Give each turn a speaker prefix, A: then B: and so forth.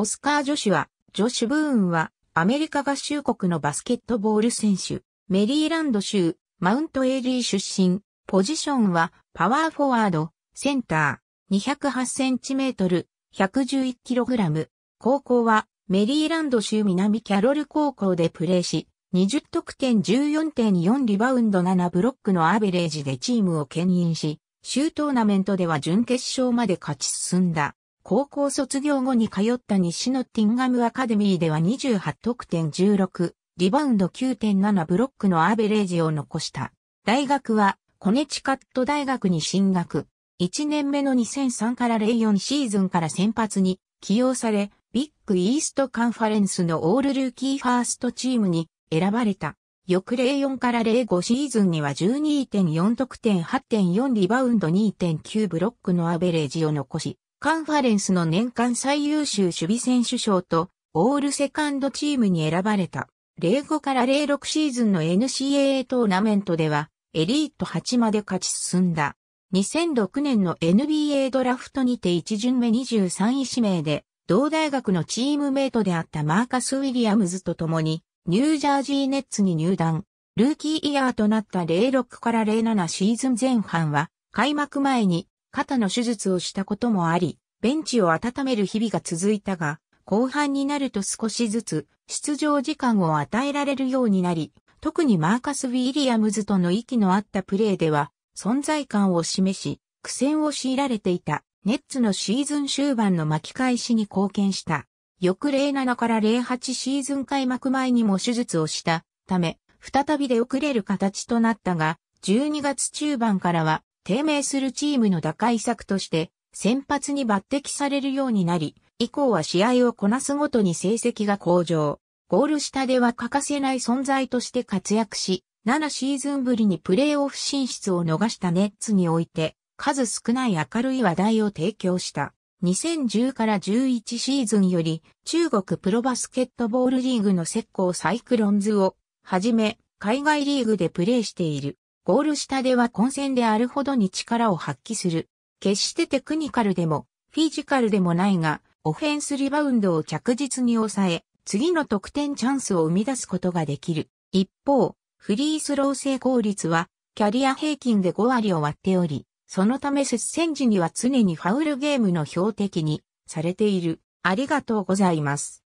A: オスカー・ジョシュア、ジョシュ・ブーンは、アメリカ合衆国のバスケットボール選手、メリーランド州、マウントエーリー出身、ポジションは、パワーフォワード、センター、208センチメートル、111キログラム。高校は、メリーランド州南キャロル高校でプレーし、20得点14.4リバウンド7ブロックのアベレージでチームを牽引し、州トーナメントでは準決勝まで勝ち進んだ。高校卒業後に通った西のティンガムアカデミーでは28得点16、リバウンド9.7ブロックのアベレージを残した。大学はコネチカット大学に進学。1年目の2003から04シーズンから先発に起用され、ビッグイーストカンファレンスのオールルーキーファーストチームに選ばれた。翌04から05シーズンには12.4得点8.4リバウンド2.9ブロックのアベレージを残し、カンファレンスの年間最優秀守備選手賞とオールセカンドチームに選ばれた。05から06シーズンの NCAA トーナメントではエリート8まで勝ち進んだ。2006年の NBA ドラフトにて1巡目23位指名で同大学のチームメイトであったマーカス・ウィリアムズと共にニュージャージーネッツに入団。ルーキーイヤーとなった06から07シーズン前半は開幕前に肩の手術をしたこともあり、ベンチを温める日々が続いたが、後半になると少しずつ出場時間を与えられるようになり、特にマーカス・ウィリアムズとの息の合ったプレーでは存在感を示し、苦戦を強いられていたネッツのシーズン終盤の巻き返しに貢献した。翌07から08シーズン開幕前にも手術をしたため、再び出遅れる形となったが、12月中盤からは低迷するチームの打開策として先発に抜擢されるようになり、以降は試合をこなすごとに成績が向上。ゴール下では欠かせない存在として活躍し、7シーズンぶりにプレーオフ進出を逃したネッツにおいて、数少ない明るい話題を提供した。2010から11シーズンより、中国プロバスケットボールリーグの石膏サイクロンズを、はじめ、海外リーグでプレーしている。ゴール下では混戦であるほどに力を発揮する。決してテクニカルでも、フィジカルでもないが、オフェンスリバウンドを着実に抑え、次の得点チャンスを生み出すことができる。一方、フリースロー成功率は、キャリア平均で5割を割っており、そのため接戦時には常にファウルゲームの標的にされている。ありがとうございます。